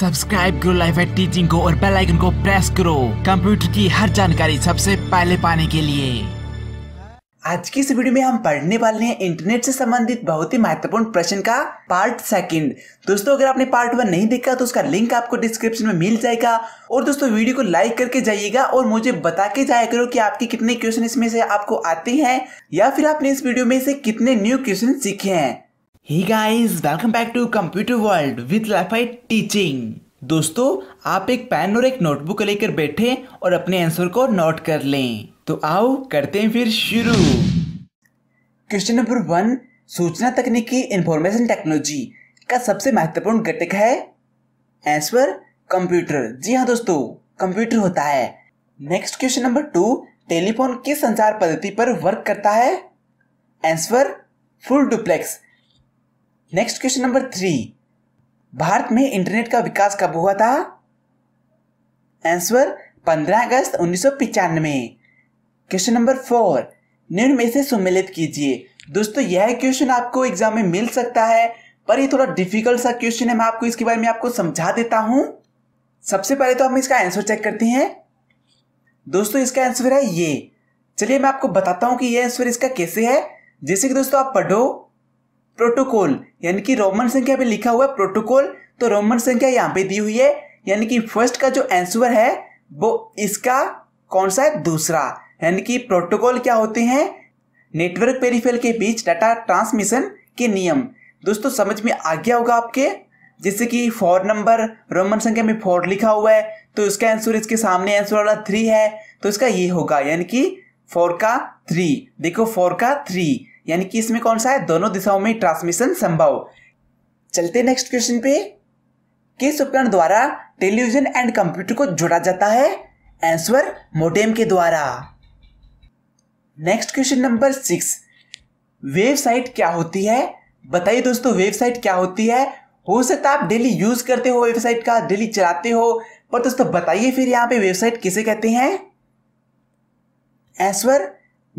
Subscribe करो life at teaching को और बेल आइकन को प्रेस करो कंप्यूटर की हर जानकारी सबसे पहले पाने के लिए आज की इस वीडियो में हम पढ़ने वाले हैं इंटरनेट से संबंधित बहुत ही महत्वपूर्ण प्रश्न का पार्ट सेकंड दोस्तों अगर आपने पार्ट वन नहीं देखा तो उसका लिंक आपको डिस्क्रिप्शन में मिल जाएगा और दोस्तों वीडियो को लाइक करके जाइएगा और मुझे बता के जाया करो कि आपके कितने क्वेश्चन इसमें से आपको आते हैं या फिर आपने इस वीडियो में से कितने न्यू क्वेश्चन सीखे हैं ही guys welcome back to computer world with लाइफाई Teaching. दोस्तों आप एक पेन और एक नोटबुक लेकर बैठे और अपने आंसर को नोट कर लें तो आओ करते हैं फिर शुरू क्वेश्चन नंबर वन सूचना तकनीकी इंफॉर्मेशन टेक्नोलॉजी का सबसे महत्वपूर्ण घटक है आंसर कंप्यूटर जी हाँ दोस्तों कंप्यूटर होता है next question number two telephone किस संचार पद्धति पर वर्क करता है answer full duplex next question number three Bharat में इंटरनेट का विकास कब हुआ था आंसर 15 अगस्त उन्नीस क्वेश्चन नंबर फोर निम्न में से सम्मिलित कीजिए दोस्तों यह क्वेश्चन आपको एग्जाम में मिल सकता है पर ये थोड़ा डिफिकल्ट सा क्वेश्चन है मैं आपको इसके बारे में आपको समझा देता हूं सबसे पहले तो हम इसका आंसर चेक करते हैं दोस्तों इसका आंसर है ये चलिए मैं आपको बताता हूं कि ये आंसर इसका कैसे है जैसे कि दोस्तों आप पढ़ो प्रोटोकॉल यानी कि रोमन संख्या पे लिखा हुआ है प्रोटोकॉल तो रोमन संख्या यहाँ पे दी हुई है यानी कि फर्स्ट का जो आंसर है वो इसका कौन सा है दूसरा यानी कि प्रोटोकॉल क्या होते हैं नेटवर्क पेरीफेल के बीच डाटा ट्रांसमिशन के नियम दोस्तों समझ में आ गया होगा आपके जैसे कि फोर नंबर रोमन संख्या में फोर लिखा हुआ है तो इसका आंसर इसके सामने आंसर वाला थ्री है तो इसका ये होगा यानी कि फोर का थ्री देखो फोर का थ्री यानी कि इसमें कौन सा है दोनों दिशाओं में ट्रांसमिशन संभव चलते नेक्स्ट क्वेश्चन पे किस उपकरण द्वारा टेलीविजन एंड कंप्यूटर को जोड़ा जाता है आंसर मोडेम के द्वारा next question number six website क्या होती है बताइए दोस्तों वेबसाइट क्या होती है हो सकता है आप डेली यूज करते हो वेबसाइट का डेली चलाते हो पर दोस्तों बताइए फिर यहां पे वेबसाइट किसे कहते हैं आंसर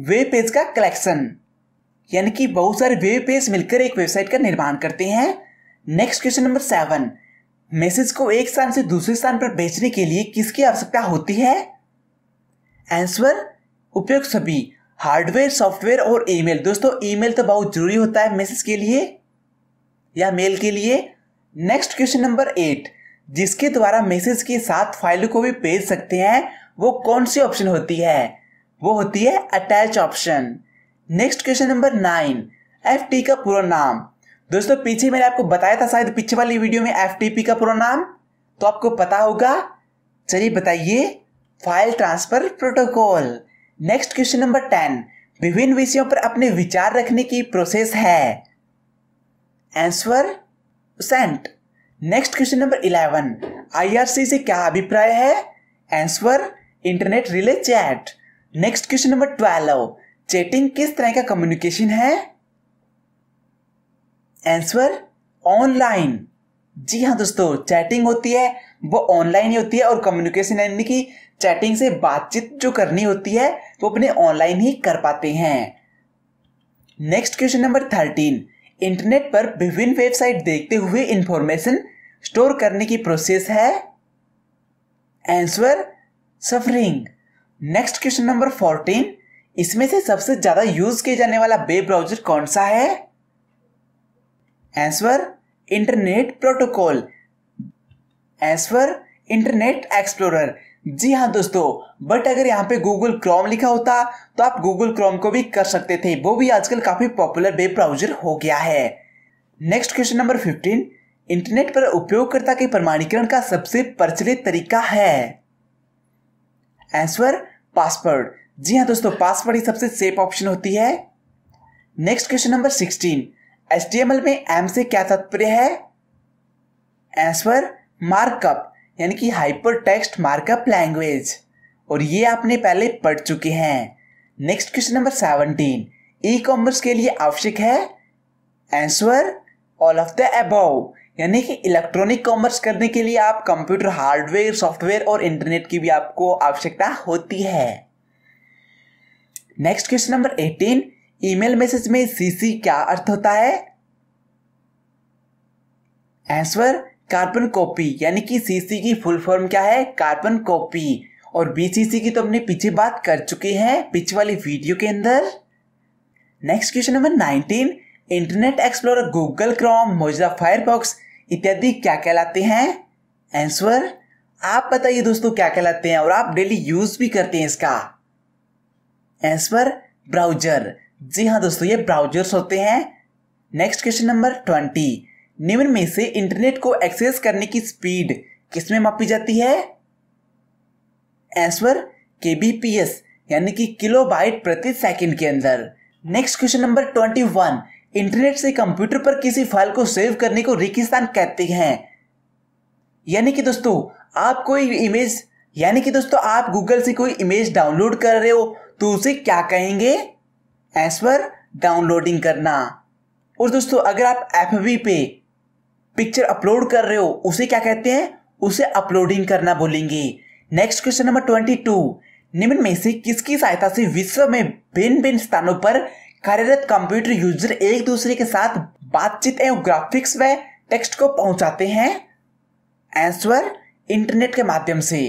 वेब पेज का कलेक्शन यानी कि बहुत सारे वेब पेज मिलकर एक वेबसाइट का निर्माण करते हैं next question number seven message को एक स्थान से दूसरे स्थान पर भेजने के लिए किसकी आवश्यकता होती है आंसर उपयोग सभी हार्डवेयर सॉफ्टवेयर और ईमेल दोस्तों ईमेल तो बहुत जरूरी होता है मैसेज के लिए या मेल के लिए नेक्स्ट क्वेश्चन नंबर एट जिसके द्वारा मैसेज के साथ फाइल को भी भेज सकते हैं वो कौन सी ऑप्शन होती है वो होती है attach option next question number nine F T का पूरा नाम दोस्तों पीछे मैंने आपको बताया था शायद पीछे वाली वीडियो में एफ टी पी का पूरा नाम तो आपको पता होगा चलिए बताइए file transfer protocol next question number ten विभिन्न विषयों पर अपने विचार रखने की प्रोसेस है answer sent next question number eleven IRC से क्या अभिप्राय है answer internet relay chat next question number twelve chatting किस तरह का कम्युनिकेशन है आंसर ऑनलाइन जी हाँ दोस्तों चैटिंग होती है वो ऑनलाइन ही होती है और कम्युनिकेशन यानी कि चैटिंग से बातचीत जो करनी होती है वो अपने ऑनलाइन ही कर पाते हैं next question number thirteen internet पर विभिन्न वेबसाइट देखते हुए इंफॉर्मेशन स्टोर करने की प्रोसेस है answer surfing next question number fourteen इसमें से सबसे ज्यादा यूज किया जाने वाला वेब ब्राउजर कौन सा है answer internet protocol answer internet explorer जी हाँ दोस्तों बट अगर यहाँ पे गूगल क्रोम लिखा होता तो आप गूगल क्रोम को भी कर सकते थे वो भी आजकल काफी पॉपुलर वेब ब्राउजर हो गया है next question number fifteen internet पर उपयोगकर्ता के प्रमाणीकरण का सबसे प्रचलित तरीका है एंसवर पासवर्ड जी हाँ दोस्तों पासवर्ड ही सबसे सेफ ऑप्शन होती है next question number sixteen H में एम से क्या तात्पर्य है एंसवर मार्कअप यानी कि हाइपर टेक्स्ट मार्कअप लैंग्वेज और ये आपने पहले पढ़ चुके हैं next question number seventeen e commerce के लिए आवश्यक है answer all of the above यानी कि इलेक्ट्रॉनिक कॉमर्स करने के लिए आप कंप्यूटर हार्डवेयर सॉफ्टवेयर और इंटरनेट की भी आपको आवश्यकता होती है next question number eighteen email message में सीसी क्या अर्थ होता है आंसर कार्बन कॉपी यानी कि सीसी की फुल फॉर्म क्या है कार्बन कॉपी और बीसीसी की तो हमने पीछे बात कर चुकी है पिछ वाली वीडियो के अंदर next question number nineteen internet explorer Google Chrome Mozilla Firefox इत्यादि क्या कहलाते हैं आंसर आप बताइए दोस्तों क्या कहलाते हैं और आप डेली यूज भी करते हैं इसका एज पर ब्राउजर जी हाँ दोस्तों ये ब्राउजर्स होते हैं नेक्स्ट क्वेश्चन नंबर ट्वेंटी निम्न में से इंटरनेट को एक्सेस करने की स्पीड किसमें मापी जाती है एज पर केबीपीएस यानी कि किलोबाइट प्रति सेकंड के अंदर next question number twenty one internet से कंप्यूटर पर किसी फाइल को सेव करने को रिकिस्तान कहते हैं यानी कि दोस्तों आप कोई इमेज यानी कि दोस्तों आप गूगल से कोई इमेज डाउनलोड कर रहे हो तो उसे क्या कहेंगे एज पर डाउनलोडिंग करना और दोस्तों अगर आप एफ पे पिक्चर अपलोड कर रहे हो उसे क्या कहते हैं उसे अपलोडिंग करना बोलेंगे next question number twenty two निम्न में से किसकी सहायता से विश्व में भिन्न भिन्न स्थानों पर कार्यरत कंप्यूटर यूजर एक दूसरे के साथ बातचीत एवं ग्राफिक्स व टेक्स्ट को पहुंचाते हैं आंसर इंटरनेट के माध्यम से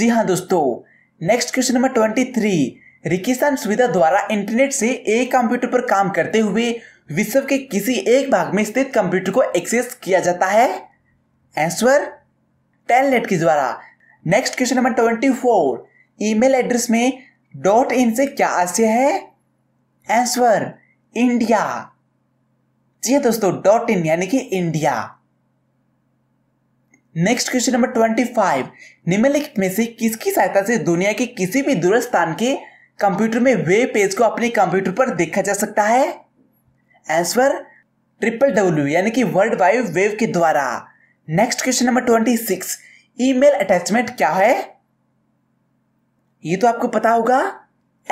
जी हाँ दोस्तों next question number twenty three रिकिस्तान सुविधा द्वारा इंटरनेट से एक कंप्यूटर पर काम करते हुए विश्व के किसी एक भाग में स्थित कंप्यूटर को एक्सेस किया जाता है आंसर टेलनेट के द्वारा next question number twenty four email address में डॉट इन से क्या आशय है आंसर इंडिया जी हाँ दोस्तों डॉट इन यानी कि India next question number twenty five निम्नलिखित में से किसकी सहायता से दुनिया के किसी भी दूर स्थान के कंप्यूटर में वेब पेज को अपने कंप्यूटर पर देखा जा सकता है आंसर ट्रिपल डब्ल्यू यानी कि वर्ल्ड वाइड वेब के द्वारा next question number twenty six email attachment क्या है ये तो आपको पता होगा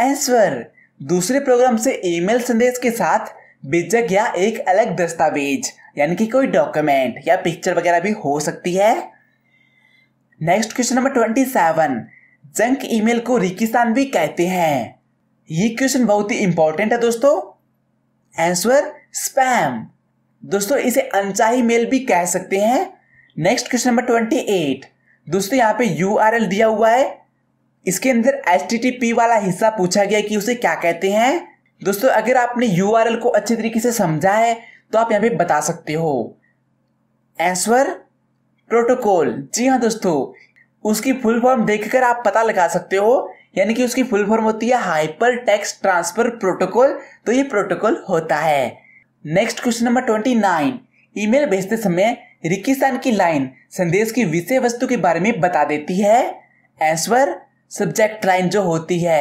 आंसर दूसरे प्रोग्राम से ईमेल संदेश के साथ बिजक या एक अलग दस्तावेज यानी कि कोई डॉक्यूमेंट या पिक्चर वगैरह भी हो सकती है next question number twenty seven junk email को रिकिसान भी कहते हैं ये क्वेश्चन बहुत ही इंपॉर्टेंट है दोस्तों आंसर स्पैम दोस्तों इसे अनचाही मेल भी कह सकते हैं next question number twenty eight दोस्तों यहाँ पे यू दिया हुआ है इसके अंदर एच वाला हिस्सा पूछा गया कि उसे क्या कहते हैं दोस्तों अगर आपने यू को अच्छे तरीके से समझा है तो आप यहाँ पे बता सकते हो एंसवर प्रोटोकॉल जी हाँ दोस्तों उसकी फुल फॉर्म देखकर आप पता लगा सकते हो यानी कि उसकी फुल फॉर्म होती है हाइपर टेक्स ट्रांसफर प्रोटोकॉल तो ये प्रोटोकॉल होता है next question number twenty nine email भेजते समय रिकिस्तान की लाइन संदेश की विषय वस्तु के बारे में बता देती है एंसवर सब्जेक्ट लाइन जो होती है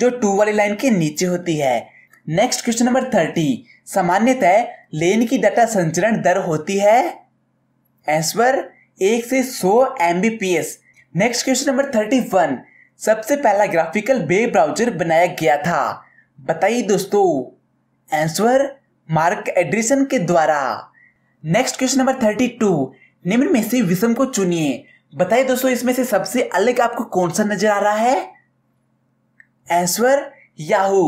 जो टू वाली लाइन के नीचे होती है नेक्स्ट क्वेश्चन नंबर थर्टी सामान्यतः लेन की डाटा संचरण दर होती है एंसवर एक से सौ M B P S next question number thirty one सबसे पहला ग्राफिकल बे ब्राउजर बनाया गया था बताइए दोस्तों आंसर मार्क एड्रिसन के द्वारा next question number thirty two निम्न में से विषम को चुनिए बताइए दोस्तों इसमें से सबसे अलग आपको कौन सा नजर आ रहा है आंसर याहू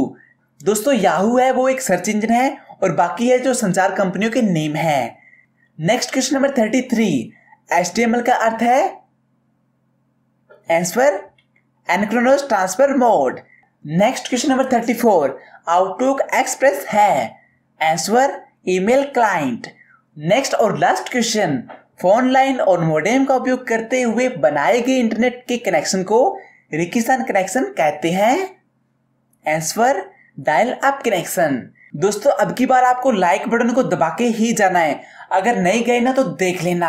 दोस्तों याहू है वो एक सर्च इंजन है और बाकी है जो संचार कंपनियों के नेम है next question number thirty three L का अर्थ है answer asynchronous transfer mode next question number thirty four Outlook Express है एंसर ईमेल क्लाइंट नेक्स्ट और लास्ट क्वेश्चन फोन लाइन और मोडेम का उपयोग करते हुए बनाए गए इंटरनेट के कनेक्शन को रिकिसन कनेक्शन कहते हैं आंसर डायल अप कनेक्शन दोस्तों अब की बार आपको लाइक बटन को दबा के ही जाना है अगर नहीं गए ना तो देख लेना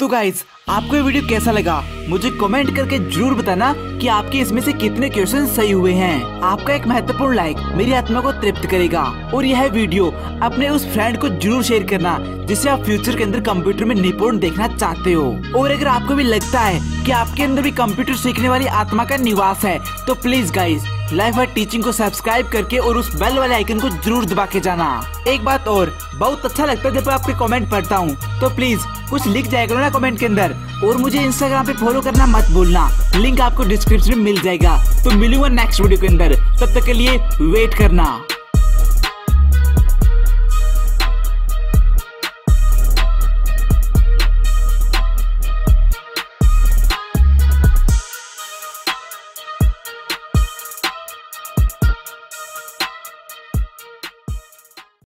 तो गाइज आपको ये वीडियो कैसा लगा मुझे कमेंट करके जरूर बताना कि आपके इसमें से कितने क्वेश्चन सही हुए हैं आपका एक महत्वपूर्ण लाइक मेरी आत्मा को तृप्त करेगा और यह वीडियो अपने उस फ्रेंड को जरूर शेयर करना जिसे आप फ्यूचर के अंदर कंप्यूटर में निपुण देखना चाहते हो और अगर आपको भी लगता है की आपके अंदर भी कंप्यूटर सीखने वाली आत्मा का निवास है तो प्लीज गाइज लाइफ में टीचिंग को सब्सक्राइब करके और उस बेल वाले आइकन को जरूर दबा के जाना एक बात और बहुत अच्छा लगता है जब आपके कमेंट पढ़ता हूँ तो प्लीज कुछ लिख जाएगा ना कमेंट के अंदर और मुझे इंस्टाग्राम पे फॉलो करना मत भूलना लिंक आपको डिस्क्रिप्शन में मिल जाएगा तो मिलूंगा नेक्स्ट वीडियो के अंदर तब तक के लिए वेट करना